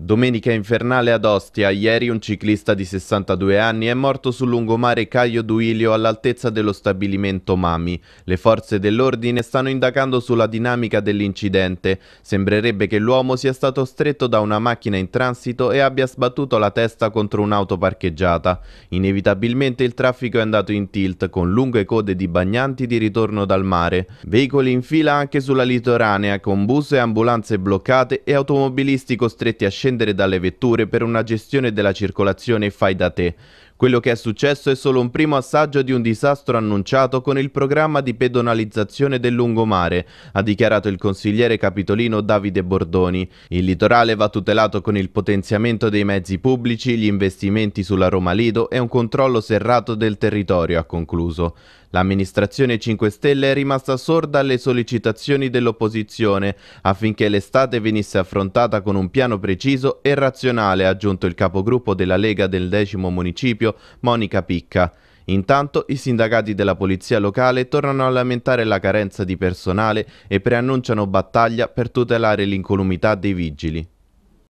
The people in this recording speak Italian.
Domenica infernale ad Ostia, ieri un ciclista di 62 anni è morto sul lungomare Caio Duilio all'altezza dello stabilimento Mami. Le forze dell'ordine stanno indagando sulla dinamica dell'incidente. Sembrerebbe che l'uomo sia stato stretto da una macchina in transito e abbia sbattuto la testa contro un'auto parcheggiata. Inevitabilmente il traffico è andato in tilt con lunghe code di bagnanti di ritorno dal mare. Veicoli in fila anche sulla litoranea con bus e ambulanze bloccate e automobilisti costretti a scendere scendere dalle vetture per una gestione della circolazione fai da te, quello che è successo è solo un primo assaggio di un disastro annunciato con il programma di pedonalizzazione del lungomare, ha dichiarato il consigliere capitolino Davide Bordoni. Il litorale va tutelato con il potenziamento dei mezzi pubblici, gli investimenti sulla Roma Lido e un controllo serrato del territorio, ha concluso. L'amministrazione 5 Stelle è rimasta sorda alle sollecitazioni dell'opposizione affinché l'estate venisse affrontata con un piano preciso e razionale, ha aggiunto il capogruppo della Lega del decimo municipio Consiglio Monica Picca. Intanto i sindacati della polizia locale tornano a lamentare la carenza di personale e preannunciano battaglia per tutelare l'incolumità dei vigili.